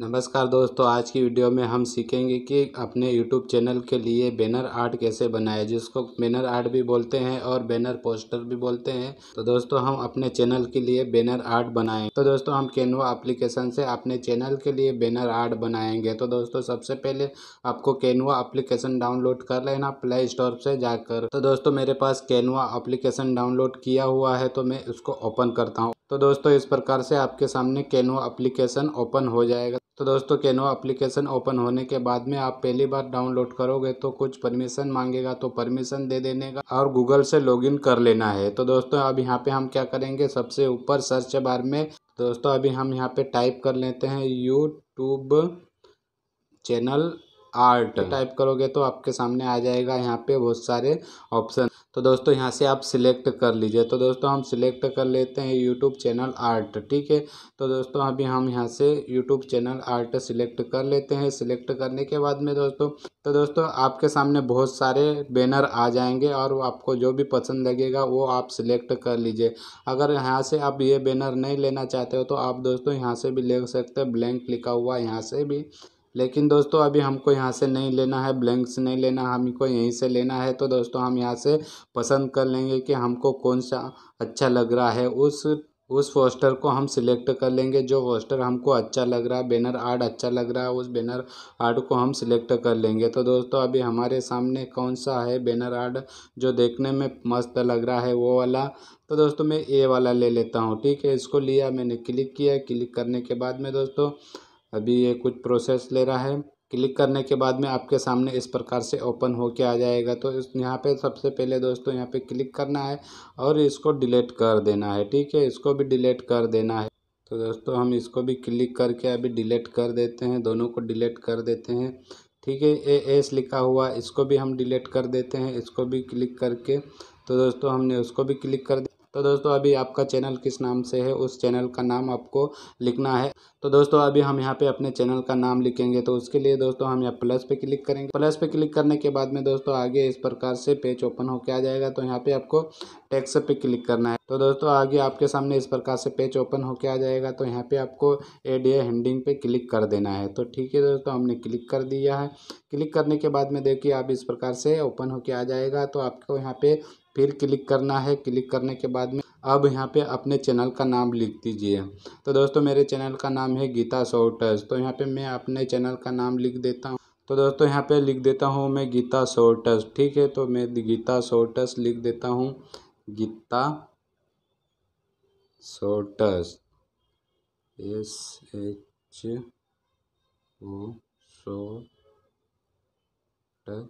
नमस्कार दोस्तों आज की वीडियो में हम सीखेंगे कि अपने यूट्यूब चैनल के लिए बैनर आर्ट कैसे बनाए जिसको बैनर आर्ट भी बोलते हैं और बैनर पोस्टर भी बोलते हैं तो दोस्तों हम अपने चैनल के लिए बैनर आर्ट बनाएं तो दोस्तों हम कैनवा एप्लीकेशन से अपने चैनल के लिए बैनर आर्ट बनाएंगे तो दोस्तों सबसे पहले आपको कैनवा अप्लीकेशन डाउनलोड कर लेना प्ले स्टोर से जाकर तो दोस्तों मेरे पास कैनवा अप्लीकेशन डाउनलोड किया हुआ है तो मैं उसको ओपन करता हूँ तो दोस्तों इस प्रकार से आपके सामने कैनवा अप्लीकेशन ओपन हो जाएगा तो दोस्तों कैनो एप्लीकेशन ओपन होने के बाद में आप पहली बार डाउनलोड करोगे तो कुछ परमिशन मांगेगा तो परमिशन दे देने का और गूगल से लॉगिन कर लेना है तो दोस्तों अब यहाँ पे हम क्या करेंगे सबसे ऊपर सर्च बार में दोस्तों अभी हम यहाँ पे टाइप कर लेते हैं YouTube channel art hmm. Type करोगे तो आपके सामने आ जाएगा यहाँ पे बहुत सारे ऑप्शन तो दोस्तों यहाँ से आप सिलेक्ट कर लीजिए तो दोस्तों हम सिलेक्ट कर लेते हैं यूट्यूब चैनल आर्ट ठीक है तो दोस्तों अभी हम यहाँ से यूट्यूब चैनल आर्ट सिलेक्ट कर लेते हैं सिलेक्ट करने के बाद में दोस्तों तो दोस्तों आपके सामने बहुत सारे बैनर आ जाएंगे और वो आपको जो भी पसंद लगेगा वो आप सिलेक्ट कर लीजिए अगर यहाँ से आप ये बैनर नहीं लेना चाहते हो तो आप दोस्तों यहाँ से भी ले सकते हैं ब्लैंक लिखा हुआ यहाँ से भी लेकिन दोस्तों अभी हमको यहाँ से नहीं लेना है ब्लैंक्स नहीं लेना हमको यहीं से लेना है तो दोस्तों हम यहाँ से पसंद कर लेंगे कि हमको कौन सा अच्छा लग रहा है उस उस पोस्टर को हम सिलेक्ट कर लेंगे जो पोस्टर हमको अच्छा लग रहा है बैनर आर्ट अच्छा लग रहा है उस बैनर आर्ट को हम सिलेक्ट कर लेंगे तो दोस्तों अभी हमारे सामने कौन सा है बैनर आर्ट जो देखने में मस्त लग रहा है वो वाला तो दोस्तों मैं ए वाला ले लेता हूँ ठीक है इसको लिया मैंने क्लिक किया क्लिक करने के बाद में दोस्तों अभी ये कुछ प्रोसेस ले रहा है क्लिक करने के बाद में आपके सामने इस प्रकार से ओपन हो के आ जाएगा तो इस यहाँ पे सबसे पहले दोस्तों यहाँ पे क्लिक करना है और इसको डिलीट कर देना है ठीक है इसको भी डिलीट कर देना है तो दोस्तों हम इसको भी क्लिक करके अभी डिलीट कर देते हैं दोनों को डिलीट कर देते हैं ठीक है ए एस लिखा हुआ इसको भी हम डिलीट कर देते हैं इसको भी क्लिक करके तो दोस्तों हमने उसको भी क्लिक कर दिया तो दोस्तों अभी आपका चैनल किस नाम से है उस चैनल का नाम आपको लिखना है तो दोस्तों अभी हम यहाँ पे अपने चैनल का नाम लिखेंगे तो उसके लिए दोस्तों हम यहाँ प्लस पे क्लिक करेंगे प्लस पे क्लिक करने के बाद में दोस्तों आगे इस प्रकार से पेज ओपन होकर आ जाएगा तो यहाँ पे आपको टैक्स पे क्लिक करना है तो दोस्तों आगे आपके सामने इस प्रकार से पेज ओपन होके आ जाएगा तो यहाँ पे आपको ए हेडिंग पे क्लिक कर देना है तो ठीक है दोस्तों हमने क्लिक कर दिया है क्लिक करने के बाद में देखिए आप इस प्रकार से ओपन होके आ जाएगा तो आपको यहाँ पे फिर क्लिक करना है क्लिक करने के बाद में अब यहाँ पे अपने चैनल का नाम लिख दीजिए तो दोस्तों मेरे चैनल का नाम है गीता सोटस तो यहाँ पे मैं अपने चैनल का नाम लिख देता हूँ तो दोस्तों यहाँ पे लिख देता हूँ मैं गीता सोटस ठीक है तो मैं गीता सोटस लिख देता हूँ गीता सोटस एस एच ओ सो सोट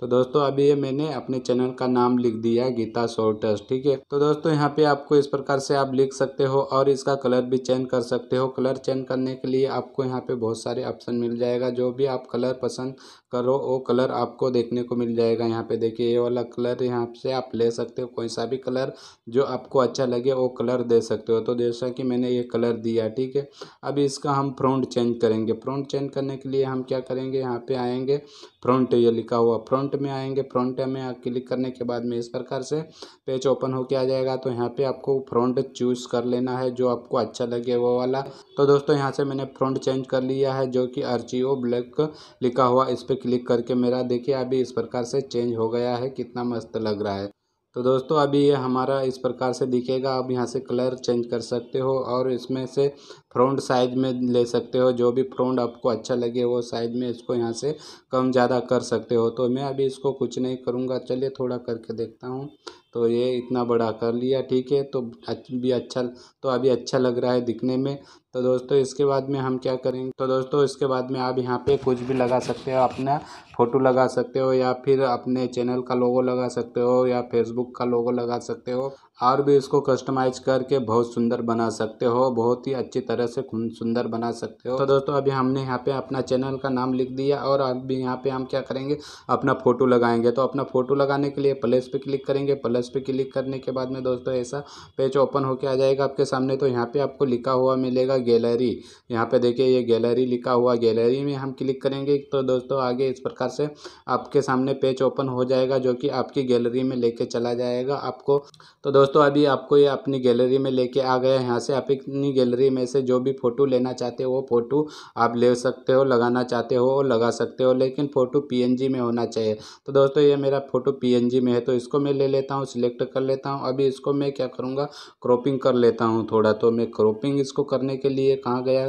तो दोस्तों अभी ये मैंने अपने चैनल का नाम लिख दिया है गीता सोल्टस ठीक है तो दोस्तों यहाँ पे आपको इस प्रकार से आप लिख सकते हो और इसका कलर भी चेंज कर सकते हो कलर चेंज करने के लिए आपको यहाँ पे बहुत सारे ऑप्शन मिल जाएगा जो भी आप कलर पसंद करो वो कलर आपको देखने को मिल जाएगा यहाँ पे देखिए ये वाला कलर यहाँ से आप ले सकते हो कोई सा भी कलर जो आपको अच्छा लगे वो कलर दे सकते हो तो जैसा कि मैंने ये कलर दिया ठीक है अब इसका हम फ्रंट चेंज करेंगे फ्रंट चेंज करने के लिए हम क्या करेंगे यहाँ पे आएंगे फ्रंट ये लिखा हुआ फ्रंट फ्रंट में आएंगे फ्रंट में क्लिक करने के बाद में इस प्रकार से पेज ओपन होके आ जाएगा तो यहाँ पे आपको फ्रंट चूज़ कर लेना है जो आपको अच्छा लगे वो वाला तो दोस्तों यहाँ से मैंने फ्रंट चेंज कर लिया है जो कि आर ब्लैक लिखा हुआ इस पर क्लिक करके मेरा देखिए अभी इस प्रकार से चेंज हो गया है कितना मस्त लग रहा है तो दोस्तों अभी ये हमारा इस प्रकार से दिखेगा आप यहाँ से कलर चेंज कर सकते हो और इसमें से फ्रंट साइज में ले सकते हो जो भी फ्रंट आपको अच्छा लगे वो साइज में इसको यहाँ से कम ज़्यादा कर सकते हो तो मैं अभी इसको कुछ नहीं करूँगा चलिए थोड़ा करके देखता हूँ तो ये इतना बड़ा कर लिया ठीक है तो भी अच्छा तो अभी अच्छा लग रहा है दिखने में तो दोस्तों इसके बाद में हम क्या करेंगे तो दोस्तों इसके बाद में आप यहाँ पे कुछ भी लगा सकते हो अपना फ़ोटो लगा सकते हो या फिर अपने चैनल का लोगो लगा सकते हो या फेसबुक का लोगो लगा सकते हो और भी इसको कस्टमाइज करके बहुत सुंदर बना सकते हो बहुत ही अच्छी तरह से सुंदर बना सकते हो तो दोस्तों अभी हमने यहाँ पे अपना चैनल का नाम लिख दिया और अभी यहाँ पे हम क्या करेंगे अपना फ़ोटो लगाएंगे तो अपना फ़ोटो लगाने के लिए प्लस पे क्लिक करेंगे प्लस पे क्लिक करने के बाद में दोस्तों ऐसा पेज ओपन होकर आ जाएगा आपके सामने तो यहाँ पर आपको लिखा हुआ मिलेगा गैलरी यहाँ पे देखिए ये गैलरी लिखा हुआ गैलरी में हम क्लिक करेंगे तो दोस्तों आगे इस प्रकार से आपके सामने पेज ओपन हो जाएगा जो कि आपकी गैलरी में लेके चला जाएगा आपको तो दोस्तों अभी आपको ये अपनी गैलरी में लेके आ गया यहाँ से आप अपनी गैलरी में से जो भी फ़ोटो लेना चाहते हो वो फ़ोटो आप ले सकते हो लगाना चाहते हो और लगा सकते हो लेकिन फ़ोटो पी में होना चाहिए तो दोस्तों ये मेरा फ़ोटो पी में है तो इसको मैं ले लेता हूँ सिलेक्ट कर लेता हूँ अभी इसको मैं क्या करूँगा क्रॉपिंग कर लेता हूँ थोड़ा तो मैं क्रॉपिंग इसको करने के लिए कहाँ गया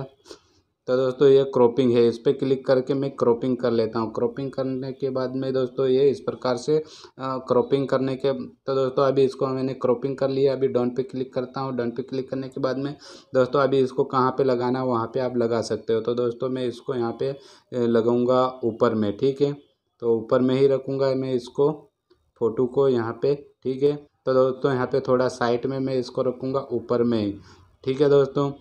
तो दोस्तों ये क्रॉपिंग है इस पर क्लिक करके मैं क्रॉपिंग कर लेता हूँ क्रॉपिंग करने के बाद में दोस्तों ये इस प्रकार से क्रॉपिंग करने के तो दोस्तों अभी इसको मैंने क्रॉपिंग कर लिया अभी डॉन पे क्लिक करता हूँ डॉन पे क्लिक करने के बाद में दोस्तों अभी इसको कहाँ पे लगाना है वहाँ पे आप लगा सकते हो तो दोस्तों मैं इसको यहाँ पे लगाऊँगा ऊपर में ठीक है तो ऊपर में ही रखूँगा मैं इसको फ़ोटो को यहाँ पे ठीक है तो दोस्तों यहाँ पर थोड़ा साइड में मैं इसको रखूँगा ऊपर में ही ठीक है दोस्तों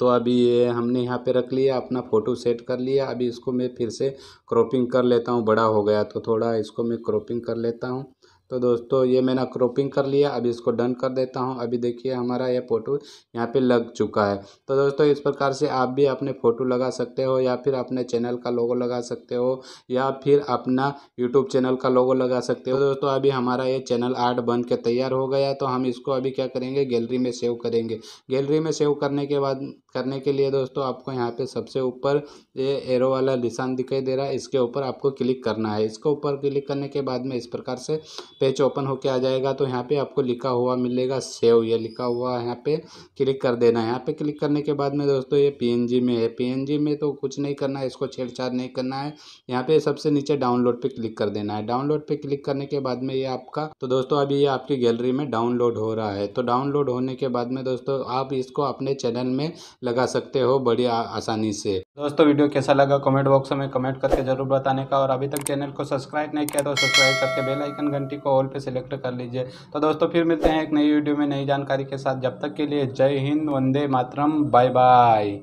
तो अभी ये हमने यहाँ पे रख लिया अपना फ़ोटो सेट कर लिया अभी इसको मैं फिर से क्रॉपिंग कर लेता हूँ बड़ा हो गया तो थोड़ा इसको मैं क्रॉपिंग कर लेता हूँ तो दोस्तों ये मैंने क्रॉपिंग कर लिया अभी इसको डन कर देता हूँ अभी देखिए हमारा ये फ़ोटो यहाँ पे लग चुका है तो दोस्तों इस प्रकार से आप भी अपने फ़ोटो लगा सकते हो या फिर अपने चैनल का लोगो लगा सकते हो या फिर अपना यूट्यूब चैनल का लोगो लगा सकते हो तो दोस्तों अभी हमारा ये चैनल आर्ट बन के तैयार हो गया तो हम इसको अभी क्या करेंगे गैलरी में सेव करेंगे गैलरी में सेव करने के बाद करने के लिए दोस्तों आपको यहाँ पर सबसे ऊपर ये एरो वाला निशान दिखाई दे रहा है इसके ऊपर आपको क्लिक करना है इसके ऊपर क्लिक करने के बाद में इस प्रकार से पेज ओपन होके आ जाएगा तो यहाँ पे आपको लिखा हुआ मिलेगा सेव ये लिखा हुआ यहाँ पे क्लिक कर देना है यहाँ पे क्लिक करने के बाद में दोस्तों ये पीएनजी में है पीएनजी में तो कुछ नहीं करना है इसको छेड़छाड़ नहीं करना है यहाँ पे सबसे नीचे डाउनलोड पे क्लिक कर देना है डाउनलोड पे क्लिक करने के बाद में ये आपका तो दोस्तों अभी ये आपकी गैलरी में डाउनलोड हो रहा है तो डाउनलोड होने के बाद में दोस्तों आप इसको अपने चैनल में लगा सकते हो बड़ी आसानी से दोस्तों वीडियो कैसा लगा कमेंट बॉक्स में कमेंट करके जरूर बताने का और अभी तक चैनल को सब्सक्राइब नहीं किया तो सब्सक्राइब करके बेलाइकन घंटी को ऑल पे सिलेक्ट कर लीजिए तो दोस्तों फिर मिलते हैं एक नई वीडियो में नई जानकारी के साथ जब तक के लिए जय हिंद वंदे मातरम बाय बाय